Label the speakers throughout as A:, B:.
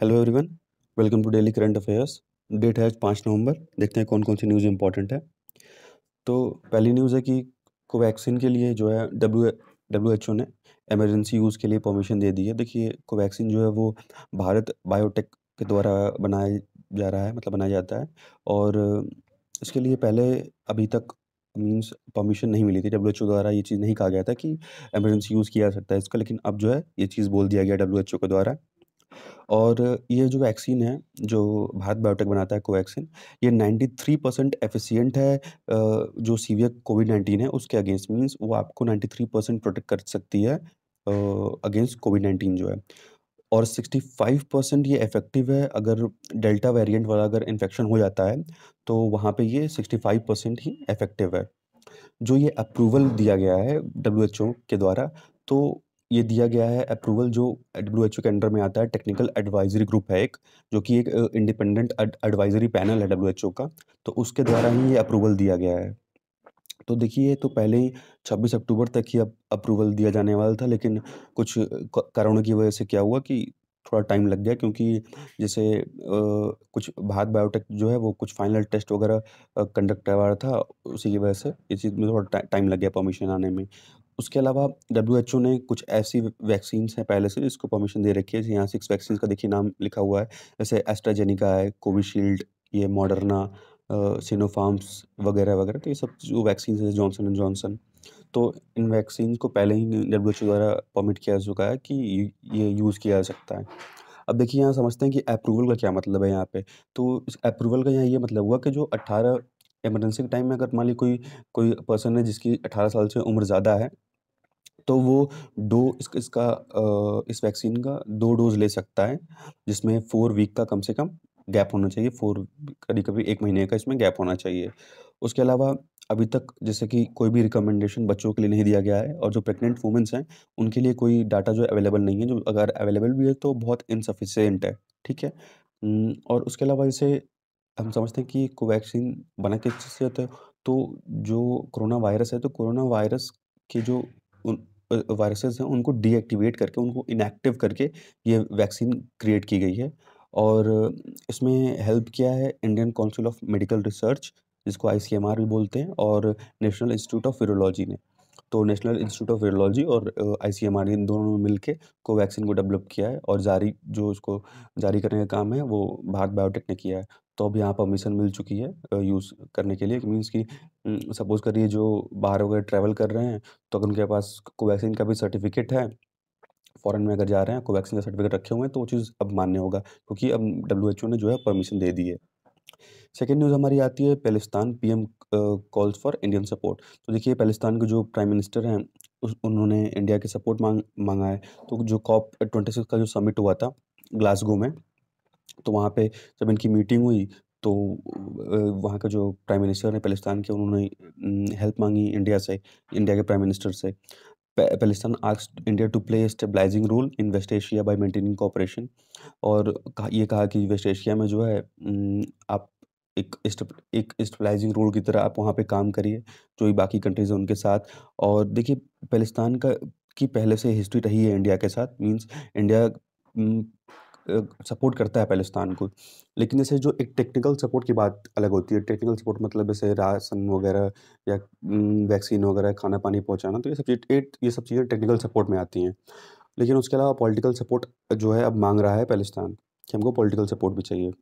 A: Hello everyone welcome to daily current affairs date है पाँच नवंबर देखते हैं कौन कौन सी न्यूज़ इंपॉर्टेंट है तो पहली न्यूज़ है कि कोवैक्सिन के लिए जो है डब्ल्यू डब्ल्यू एच ओ ने एमरजेंसी यूज़ के लिए परमिशन दे दी है देखिए कोवैक्सिन जो है वो भारत बायोटेक के द्वारा बनाया जा रहा है मतलब बनाया जाता है और इसके लिए पहले अभी तक मीन्स परमिशन नहीं मिली थी डब्ल्यू एच ओ द्वारा ये चीज़ नहीं कहा गया था कि एमरजेंसी यूज़ किया जा सकता है इसका लेकिन अब जो है ये चीज़ बोल दिया गया डब्ल्यू एच ओ के द्वारा और ये जो वैक्सीन है जो भारत बायोटेक बनाता है कोवैक्सिन ये 93 परसेंट एफिशियंट है जो सीवियर कोविड नाइन्टीन है उसके अगेंस्ट मीन्स वो आपको 93 परसेंट प्रोटेक्ट कर सकती है अगेंस्ट कोविड नाइन्टीन जो है और 65 परसेंट ये इफेक्टिव है अगर डेल्टा वेरिएंट वाला अगर इन्फेक्शन हो जाता है तो वहाँ पे ये 65 परसेंट ही इफेक्टिव है जो ये अप्रूवल दिया गया है डब्ल्यू के द्वारा तो ये दिया गया है अप्रूवल जो डब्ल्यू एच ओ के अंडर में आता है टेक्निकल एडवाइजरी ग्रुप है एक जो कि एक इंडिपेंडेंट एडवाइजरी पैनल है डब्ल्यू एच ओ का तो उसके द्वारा ही ये अप्रूवल दिया गया है तो देखिए तो पहले ही छब्बीस अक्टूबर तक ही अप्रूवल दिया जाने वाला था लेकिन कुछ कारणों की वजह से क्या हुआ कि थोड़ा टाइम लग गया क्योंकि जैसे कुछ भारत बायोटेक जो है वो कुछ फाइनल टेस्ट वगैरह कंडक्ट करवा रहा था उसी की वजह से इस चीज़ में थोड़ा टाइम लग गया परमिशन आने में उसके अलावा डब्ल्यू ने कुछ ऐसी वैक्सीन हैं पहले से जिसको परमिशन दे रखी है यहाँ सिक्स वैक्सीन का देखिए नाम लिखा हुआ है जैसे एस्ट्राजेनिका है कोविशील्ड ये मॉडर्ना सिनोफार्म्स वगैरह वगैरह तो ये सब जो वैक्सीन है जॉनसन एंड जॉनसन तो इन वैक्सीन को पहले ही डब्ल्यू एच द्वारा परमिट किया जा चुका है कि ये यूज़ किया जा सकता है अब देखिए यहाँ समझते हैं कि अप्रूवल का क्या मतलब है यहाँ पे तो इस अप्रूवल का यहाँ ये मतलब हुआ कि जो अट्ठारह एमरजेंसी के टाइम में अगर मान ली कोई कोई पर्सन है जिसकी अठारह साल से उम्र ज़्यादा है तो वो दो इस, इसका इस वैक्सीन का दो डोज ले सकता है जिसमें फोर वीक का कम से कम गैप होना चाहिए फोर कभी कभी एक महीने का इसमें गैप होना चाहिए उसके अलावा अभी तक जैसे कि कोई भी रिकमेंडेशन बच्चों के लिए नहीं दिया गया है और जो प्रेग्नेंट वुमेंस हैं उनके लिए कोई डाटा जो अवेलेबल नहीं है जो अगर अवेलेबल भी है तो बहुत इनसफिशेंट है ठीक है और उसके अलावा जैसे हम समझते हैं कि कोवैक्सीन बना किस चीज़ से होता है तो जो कोरोना वायरस है तो कोरोना वायरस के जो वायरसेस हैं उनको डीएक्टिवेट करके उनको इनएक्टिव करके ये वैक्सीन क्रिएट की गई है और इसमें हेल्प किया है Indian council of medical research जिसको आई भी बोलते हैं और नेशनल इंस्टीट्यूट ऑफ वीरोलॉजी ने तो नेशनल इंस्टीट्यूट ऑफ वीरोलॉजी और आई सी एम आर इन दोनों ने के कोवैक्सीन को डेवलप किया है और जारी जो उसको जारी करने का काम है वो भारत बायोटेक ने किया है तो अब यहाँ परमिशन मिल चुकी है यूज़ करने के लिए मीन्स कि सपोज़ करिए जो बाहर वगैरह ट्रैवल कर रहे हैं तो अगर उनके पास कोवैक्सीन का भी सर्टिफिकेट है फ़ॉरन में अगर जा रहे हैं कोवैक्सीन का सर्टिफिकेट रखे हुए हैं तो वो चीज़ अब मान्य होगा क्योंकि अब डब्ल्यू ने जो है परमिशन दे दी है सेकेंड न्यूज़ हमारी आती है Palestine PM calls for Indian support तो देखिए पैलिस्तान के जो प्राइम मिनिस्टर हैं उस उन्होंने इंडिया के सपोर्ट मांग मांगा है तो जो कॉप ट्वेंटी सिक्स का जो समिट हुआ था ग्लासगो में तो वहाँ पे जब इनकी मीटिंग हुई तो वहाँ का जो प्राइम मिनिस्टर है पेलिस्तान के उन्होंने हेल्प मांगी इंडिया से इंडिया के प्राइम मिनिस्टर से फ़लस्तीन asked India to play stabilising role in West Asia by maintaining cooperation और ये कहा कि वेस्ट एशिया में जो है आप एक एक स्टेबलाइजिंग रोल की तरह आप वहाँ पे काम करिए जो भी बाकी कंट्रीज़ हैं उनके साथ और देखिए पेलिस्तान का की पहले से हिस्ट्री रही है इंडिया के साथ मींस इंडिया सपोर्ट करता है पाकिस्तान को लेकिन जैसे जो एक टेक्निकल सपोर्ट की बात अलग होती है टेक्निकल सपोर्ट मतलब जैसे राशन वगैरह या वैक्सीन वगैरह खाना पानी पहुंचाना तो ये सब चीज़ ये सब चीज़ें टेक्निकल सपोर्ट में आती हैं लेकिन उसके अलावा पॉलिटिकल सपोर्ट जो है अब मांग रहा है पाकिस्तान कि हमको पॉलिटिकल सपोर्ट भी चाहिए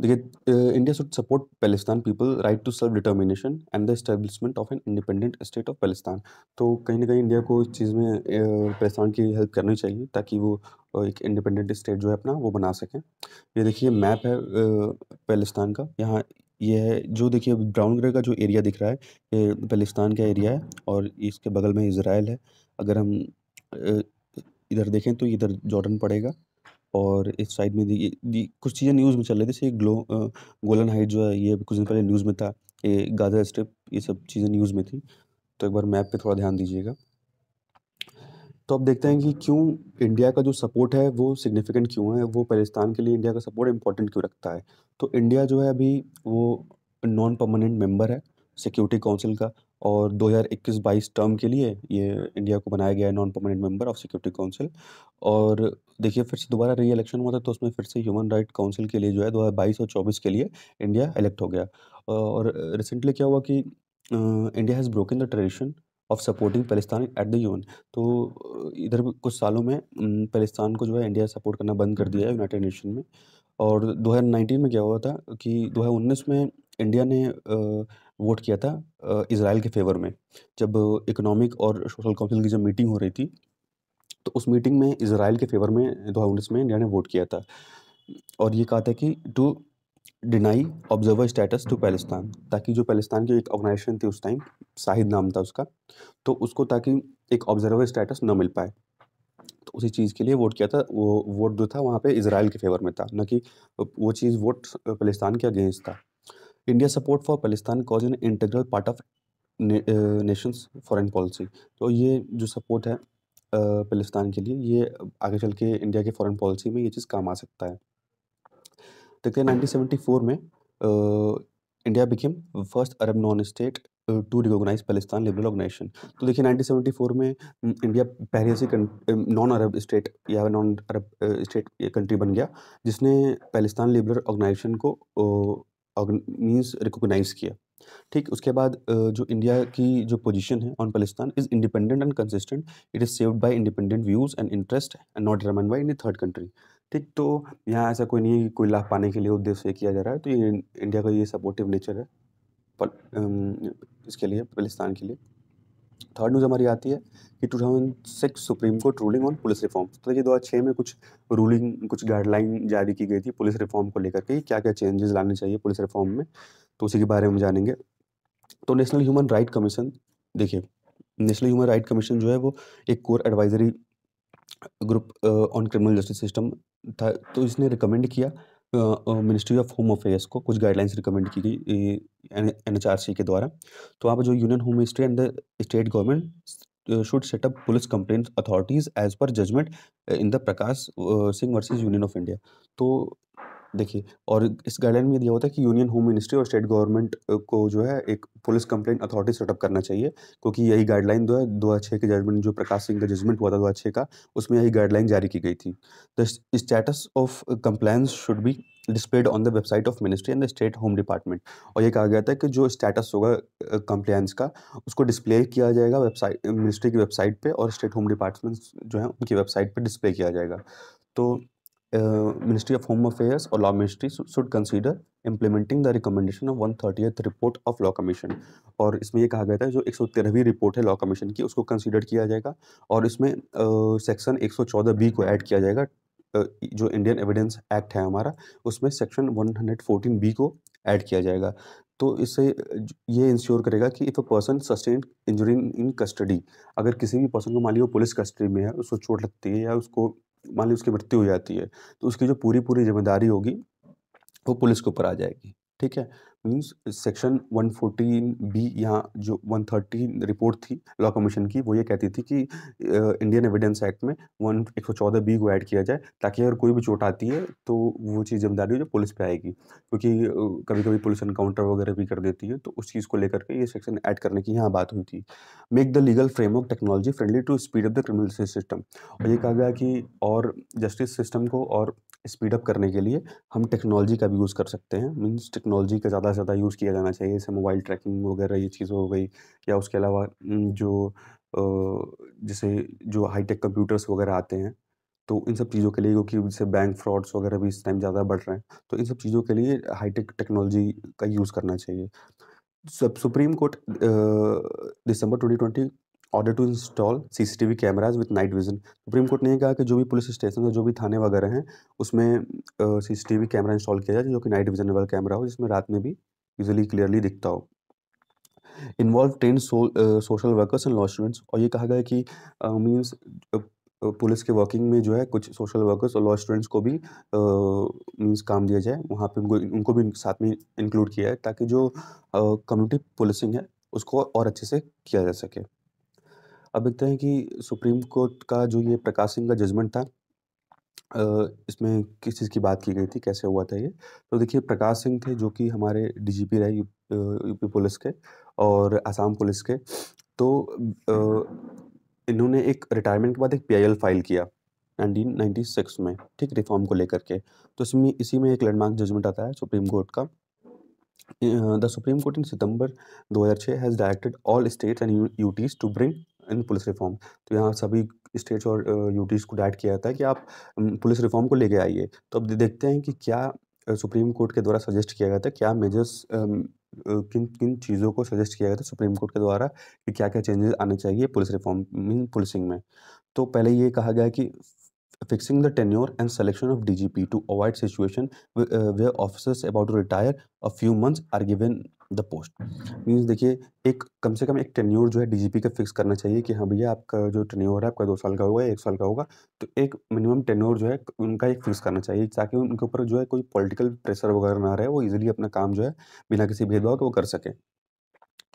A: देखिए India should support Palestine people right to self determination and the establishment of an independent state of Palestine तो कहीं ना कहीं इंडिया को इस चीज़ में पैलेस्तान की हेल्प करनी चाहिए ताकि वो एक इंडिपेंडेंट स्टेट जो है अपना वो बना सकें ये देखिए मैप है पैलेस्तान का यहाँ ये है जो देखिए ब्राउन कलर का जो एरिया दिख रहा है ये पैलेस्तान का एरिया है और इसके बगल में इसराइल है अगर हम इधर देखें तो इधर जॉर्डन पड़ेगा और इस साइड में देखिए कुछ चीज़ें न्यूज़ में चल रही थी जैसे ग्लो गोल्डन हाइट जो है ये कुछ दिन पहले न्यूज़ में था ये गाजा स्टेप ये सब चीज़ें न्यूज़ में थी तो एक बार मैप पे थोड़ा ध्यान दीजिएगा तो अब देखते हैं कि क्यों इंडिया का जो सपोर्ट है वो सिग्निफिकेंट क्यों है वो पाकिस्तान के लिए इंडिया का सपोर्ट इंपॉर्टेंट क्यों रखता है तो इंडिया जो है अभी वो नॉन परमानेंट मेंबर है सिक्योरिटी काउंसिल का और 2021-22 टर्म के लिए ये इंडिया को बनाया गया है non permanent member of security council और देखिए फिर से दोबारा री इलेक्शन हुआ था तो उसमें फिर से ह्यूमन राइट काउंसिल के लिए जो है बाईस और चौबीस के लिए इंडिया इलेक्ट हो गया और रिसेंटली क्या हुआ कि India has broken the tradition of supporting Palestine at the UN तो इधर कुछ सालों में पेलिस्तान को जो है इंडिया सपोर्ट करना बंद कर दिया है यूनाइटेड नेशन में और 2019 में क्या हुआ था कि 2019 में इंडिया ने वोट किया था इसराइल के फेवर में जब इकोनॉमिक और सोशल काउंसिल की जब मीटिंग हो रही थी तो उस मीटिंग में इसराइल के फेवर में दो हज़ार उन्नीस में इंडिया ने वोट किया था और ये कहा था कि to deny observer status to Palestine ताकि जो पैलेस्तान की एक ऑर्गेनाइजेशन थी उस टाइम शाहिद नाम था उसका तो उसको ताकि एक ऑब्जर्वर स्टेटस न मिल पाए तो उसी चीज़ के लिए वोट किया था वो वोट जो था वहाँ पे इसराइल के फेवर में था न कि वो चीज़ वोट पैलेस्तान के अगेंस्ट था India support for Pakistan cause in integral part of nations foreign policy तो ये जो सपोर्ट है पाकिस्तान uh, के लिए ये आगे चल के इंडिया के फॉरेन पॉलिसी में ये चीज़ काम आ सकता है देखते हैं 1974 में India became first Arab non state to recognise Pakistan liberal organisation तो देखिए 1974 में इंडिया पहले ऐसी नॉन अरब स्टेट या नॉन अरब स्टेट कंट्री बन गया जिसने पाकिस्तान लिबरल ऑर्गेनाइजेशन को uh, मीन्स रिकोगनाइज़ किया ठीक उसके बाद जो इंडिया की जो पोजीशन है on Pakistan is independent and consistent it is saved by independent views and interest and not रमन बाय इन थर्ड कंट्री ठीक तो यहाँ ऐसा कोई नहीं है कि कोई लाभ पाने के लिए उद्देश्य से किया जा रहा है तो ये इंडिया का ये सपोर्टिव नेचर है इसके लिए पाकिस्तान के लिए थर्ड न्यूज़ हमारी आती है कि two thousand six supreme court ruling on police reform तो देखिए छः में कुछ रूलिंग कुछ गाइडलाइन जारी की गई थी पुलिस रिफॉर्म को लेकर के क्या क्या चेंजेस लाने चाहिए पुलिस रिफॉर्म में तो उसी के बारे में जानेंगे तो नेशनल ह्यूमन राइट कमीशन देखिए नेशनल ह्यूमन राइट कमीशन जो है वो एक core advisory group on criminal justice system था तो इसने रिकमेंड किया मिनिस्ट्री ऑफ होम अफेयर्स को कुछ गाइडलाइंस रिकमेंड की गई एन एच आर सी के द्वारा तो आप जो union home ministry and the state government should set up police complaint authorities as per judgment in the Prakash Singh versus union of India तो देखिए और इस गाइडलाइन में दिया होता है कि यूनियन होम मिनिस्ट्री और स्टेट गवर्नमेंट को जो है एक पुलिस कंप्लेंट अथॉरिटी सेटअप करना चाहिए क्योंकि यही गाइडलाइन जो है दो हज़ार छः के जजमेंट जो प्रकाश सिंह का जजमेंट हुआ था दो हज़ार छः का उसमें यही गाइडलाइन जारी की गई थी the status of compliance should be displayed on the website of ministry and the state home department और ये कहा गया था कि जो स्टेटस होगा कंप्लेंस का उसको डिस्प्ले किया जाएगा वेबसाइट मिनिस्ट्री की वेबसाइट पर और स्टेट होम डिपार्टमेंट जो है उनकी वेबसाइट पर डिस्प्ले किया जाएगा तो Uh, ministry of home affairs or law ministry should consider implementing the recommendation of 130th report of law commission और इसमें यह कहा गया था जो एक सौ तेरहवीं रिपोर्ट है लॉ कमीशन की उसको कंसीडर किया जाएगा और इसमें सेक्शन uh, एक सौ चौदह बी को ऐड किया जाएगा uh, जो इंडियन एविडेंस एक्ट है हमारा उसमें section one hundred fourteen B को ऐड किया जाएगा तो इससे ये इंश्योर करेगा कि if a person sustain injury in custody अगर किसी भी पर्सन को मान लीजिए पुलिस कस्टडी में है उसको चोट लगती है या उसको मान ली उसकी मृत्यु हो जाती है तो उसकी जो पूरी पूरी जिम्मेदारी होगी वो पुलिस के ऊपर आ जाएगी ठीक है मीन्स सेक्शन 114 बी यहाँ जो 113 रिपोर्ट थी लॉ कमीशन की वो ये कहती थी कि इंडियन एविडेंस एक्ट में वन एक सौ चौदह बी को ऐड किया जाए ताकि अगर कोई भी चोट आती है तो वो चीज़ जिम्मेदारी जो पुलिस पे आएगी क्योंकि कभी कभी पुलिस इनकाउंटर वगैरह भी कर देती है तो उस चीज़ को लेकर के ये सेक्शन ऐड करने की यहाँ बात हुई थी make the legal framework technology friendly to speed of the criminal system और ये कहा गया कि और जस्टिस सिस्टम को और स्पीडअप करने के लिए हम टेक्नोलॉजी का भी यूज़ कर सकते हैं मीन्स टेक्नोलॉजी का ज़्यादा से ज़्यादा यूज़ किया जाना चाहिए जैसे मोबाइल ट्रैकिंग वगैरह ये चीज़ें हो गई या उसके अलावा जो जैसे जो हाईटेक कंप्यूटर्स वगैरह आते हैं तो इन सब चीज़ों के लिए क्योंकि जैसे बैंक फ्रॉड्स वगैरह भी इस टाइम ज़्यादा बढ़ रहे हैं तो इन सब चीज़ों के लिए हाईटेक टेक्नोलॉजी का यूज़ करना चाहिए सब supreme court December 2020 order to install CCTV cameras with night vision तो सुप्रीम कोर्ट ने यह कहा कि जो भी पुलिस स्टेशन है जो भी थाने वगैरह हैं उसमें सीसीटीवी कैमरा इंस्टॉल किया जाए जो कि नाइट विजन वाला कैमरा हो जिसमें रात में भी इजिली क्लियरली दिखता हो involve train social workers and law students और ये कहा गया कि मीन्स पुलिस के वर्किंग में जो है कुछ सोशल वर्कर्स और लॉ स्टूडेंट्स को भी मीन्स काम दिया जाए वहाँ पे उनको उनको भी साथ में इंक्लूड किया है ताकि जो कम्युनिटी पुलिसिंग है उसको और अच्छे से किया जा सके अब देखते हैं कि सुप्रीम कोर्ट का जो ये प्रकाश सिंह का जजमेंट था इसमें किस चीज़ की बात की गई थी कैसे हुआ था ये तो देखिए प्रकाश सिंह थे जो कि हमारे डीजीपी रहे यूपी पुलिस के और आसाम पुलिस के तो इन्होंने एक रिटायरमेंट के बाद एक पीआईएल फाइल किया 1996 में ठीक रिफॉर्म को लेकर के तो इसमें इसी में एक लैंडमार्क जजमेंट आता है सुप्रीम कोर्ट का the supreme court in September 2006 has directed all states and UTs to bring in police reform तो यहाँ सभी स्टेट्स और यूटीज़ को डायट किया जाता है कि आप पुलिस रिफॉर्म को लेके आइए तो अब देखते हैं कि क्या सुप्रीम कोर्ट के द्वारा सजेस्ट किया गया था क्या मेजर्स किन किन चीज़ों को सजेस्ट किया गया था सुप्रीम कोर्ट के द्वारा कि क्या क्या चेंजेस आने चाहिए पुलिस रिफॉर्म मीन पुलिसिंग में तो पहले ये कहा गया कि tenure and selection of D G P to avoid situation where officers about to retire a few months are given the post means देखिए एक कम से कम एक टेन्योर जो है डीजीपी का फिक्स करना चाहिए कि हाँ भैया आपका जो टेन्योर है आपका दो साल का होगा एक साल का होगा तो एक मिनिमम टेन्योर जो है उनका एक फिक्स करना चाहिए ताकि उनके ऊपर जो है कोई पॉलिटिकल प्रेशर वगैरह ना रहे वो इजीली अपना काम जो है बिना किसी भेदभाव के वो कर सकें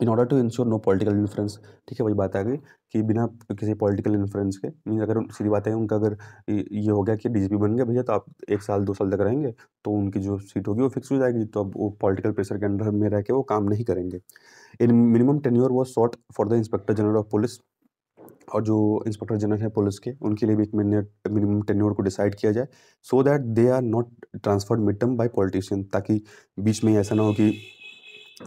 A: in order to ensure no political influence ठीक है वही बात आ गई कि बिना किसी पॉलिटिकल इन्फ्लुएंस के मीन अगर सीधी बात है उनका अगर ये हो गया कि डीजीपी बन गए भैया तो आप एक साल दो साल तक रहेंगे तो उनकी जो सीट होगी वो फिक्स हो जाएगी तो अब वो पॉलिटिकल प्रेशर के अंडर में रह के वो काम नहीं करेंगे in minimum tenure was short for the inspector general of police और जो इंस्पेक्टर जनरल है पुलिस के उनके लिए भी एक मिनट मिनिमम टेन्योर को डिसाइड किया जाए so that they are not transferred mid term by politician ताकि बीच में ऐसा ना हो कि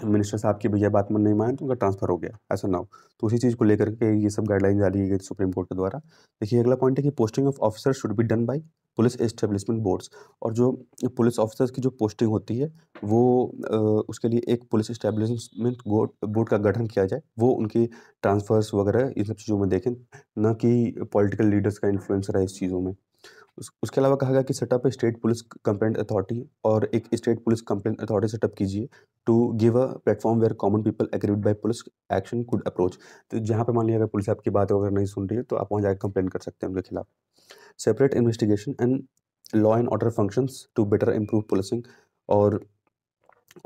A: मिनिस्टर साहब की भैया बात मन नहीं माने तो उनका ट्रांसफर हो गया ऐसा ना हो तो उसी चीज़ को लेकर के ये सब गाइडलाइन जारी की गई सुप्रीम कोर्ट के द्वारा देखिए अगला पॉइंट है कि posting of officer should be done by police establishment boards और जो पुलिस ऑफिसर्स की जो पोस्टिंग होती है वो उसके लिए एक पुलिस एस्टेब्लिशमेंट बोर्ड का गठन किया जाए वो उनकी ट्रांसफर्स वगैरह इन सब चीज़ों में देखें ना कि पॉलिटिकल लीडर्स का इन्फ्लुएंस रहा इस चीज़ों में उसके अलावा कहा गया कि set up state police complaint authority और एक state police complaint authority set up कीजिए to give a platform where common people aggrieved by police action could approach तो जहाँ पे मान लिया अगर पुलिस आपकी बात अगर नहीं सुन रही है तो आप वहाँ जाकर कंप्लेन कर सकते हैं उनके खिलाफ separate investigation and law and order function to better improve policing और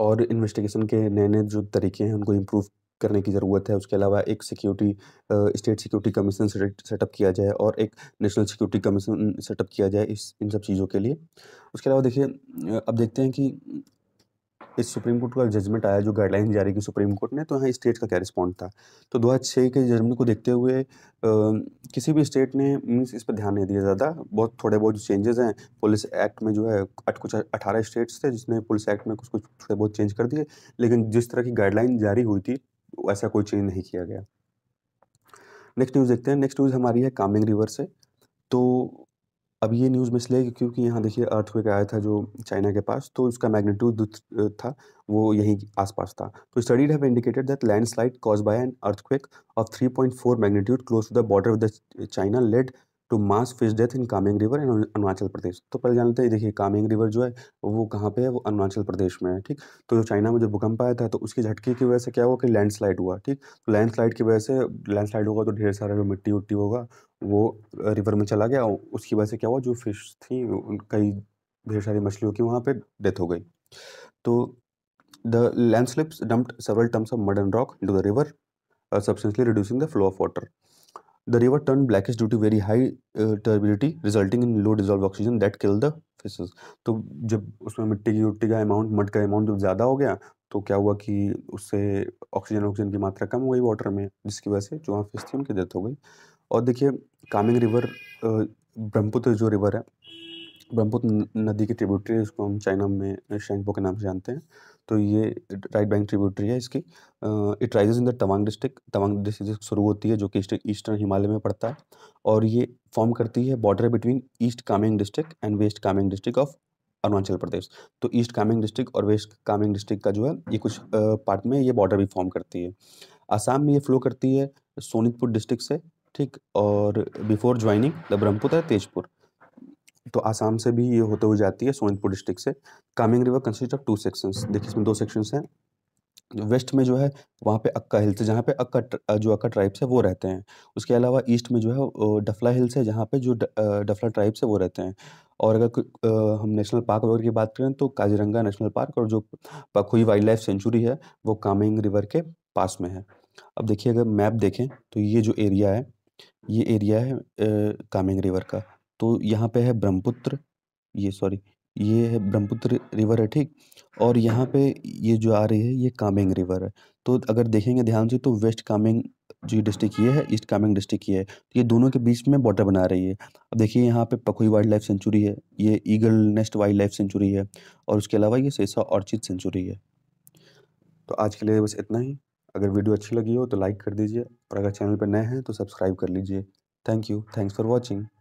A: और इन्वेस्टिगेशन के नए नए जो तरीके हैं उनको इम्प्रूव करने की ज़रूरत है उसके अलावा एक security state security commission set up किया जाए और एक नेशनल सिक्योरिटी कमीशन सेटअप किया जाए इस इन सब चीज़ों के लिए उसके अलावा देखिए अब देखते हैं कि इस सुप्रीम कोर्ट का जजमेंट आया जो गाइडलाइन जारी की सुप्रीम कोर्ट ने तो यहाँ स्टेट का क्या रिस्पॉन्ड था तो दो हज़ार के जजमेंट को देखते हुए आ, किसी भी स्टेट ने मीन्स इस पर ध्यान नहीं दिया ज़्यादा बहुत थोड़े बहुत चेंजेस हैं पुलिस एक्ट में जो है अट कुछ अठारह स्टेट्स थे जिसने पुलिस एक्ट में कुछ कुछ थोड़े बहुत चेंज कर दिए लेकिन जिस तरह की गाइडलाइन जारी हुई थी ऐसा कोई चेंज नहीं किया गया नेक्स्ट न्यूज़ देखते हैं नेक्स्ट न्यूज़ हमारी है कामिंग रिवर से तो अब ये न्यूज़ में इसलिए क्योंकि यहाँ देखिए अर्थ वेक आया था जो चाइना के पास तो उसका मैग्नीट्यूड था वो यहीं आसपास था तो studied have indicated that landslide cause by an earth of 3.4 magnitude close to the border of the China led to mass fish death in Kameng river in Arunachal Pradesh तो पहले जानते हैं देखिए कामेंग रिवर जो है वो कहाँ पे है वो अरुणाचल प्रदेश में है ठीक तो जो चाइना में जो भूकंप आया था तो उसकी झटके की वजह से क्या हुआ कि लैंडस्लाइड हुआ ठीक तो लैंडस्लाइड की वजह से लैंडस्लाइड होगा तो ढेर सारा जो मिट्टी उट्टी होगा वो रिवर में चला गया उसकी वजह से क्या हुआ जो फिश थी कई ढेर सारी मछलियों की वहाँ पर डेथ हो गई तो the slips dumped several terms of mud and rock rock to the river substantially reducing the flow of water the river turn black is due to very high turbidity resulting in low dissolved oxygen that kill the fishes. तो जब उसमें मिट्टी की उट्टी का amount मट का amount जब ज़्यादा हो गया तो क्या हुआ कि उससे ऑक्सीजन ऑक्सीजन की मात्रा कम हो गई वाटर में जिसकी वजह से जो वहाँ फिश थी उनकी डेथ हो गई और देखिए कामिंग रिवर ब्रह्मपुत्र जो रिवर है ब्रह्मपुत्र नदी की ट्रिब्यूटरी है उसको हम चाइना में शेंगपो के नाम से जानते हैं तो ये राइट बैंक ट्रिब्यूटरी है इसकी it rises in the Tawang district Tawang district शुरू होती है जो कि ईस्टर्न हिमालय में पड़ता है और ये फॉर्म करती है border between east Kameng district and west Kameng district of Arunachal Pradesh तो ईस्ट कामेंग डिस्ट्रिक्ट और वेस्ट कामेंग डिस्ट्रिक्ट का जो है ये कुछ पार्ट में ये बॉर्डर भी फॉर्म करती है आसाम में ये फ्लो करती है सोनितपुर डिस्ट्रिक्ट से ठीक और बिफोर ज्वाइनिंग द ब्रह्मपुत्र है तेजपुर तो आसाम से भी ये होते हुए जाती है सोनितपुर डिस्ट्रिक्ट से Kameng river consist of two sections देखिए इसमें दो सेक्शंस हैं वेस्ट में जो है वहाँ पे अक्का हिल्स है जहाँ पे अक्का जो अक्का ट्राइब्स है वो रहते हैं उसके अलावा ईस्ट में जो है डफला हिल्स है जहाँ पे जो डफला ट्राइब्स है वो रहते हैं और अगर हम नेशनल पार्क वगैरह की बात करें तो काजीरंगा नेशनल पार्क और जो पखुई वाइल्ड लाइफ सेंचुरी है वो कामेंग रिवर के पास में है अब देखिए अगर मैप देखें तो ये जो एरिया है ये एरिया है कामेंग रिवर का तो यहाँ पे है ब्रह्मपुत्र ये सॉरी ये है ब्रह्मपुत्र रिवर है ठीक और यहाँ पे ये जो आ रही है ये कामेंग रिवर है तो अगर देखेंगे ध्यान से तो वेस्ट कामेंग जो डिस्ट्रिक्ट ये है ईस्ट कामेंग डिस्ट्रिक्ट ये है तो ये दोनों के बीच में बॉर्डर बना रही है अब देखिए यहाँ पे पखुई वाइल्ड लाइफ सेंचुरी है ये eagle nest wildlife sanctuary है और उसके अलावा ये सेसा ऑर्चिड सेंचुरी है तो आज के लिए बस इतना ही अगर वीडियो अच्छी लगी हो तो लाइक कर दीजिए और अगर चैनल पर नए हैं तो सब्सक्राइब कर लीजिए thank you thanks for watching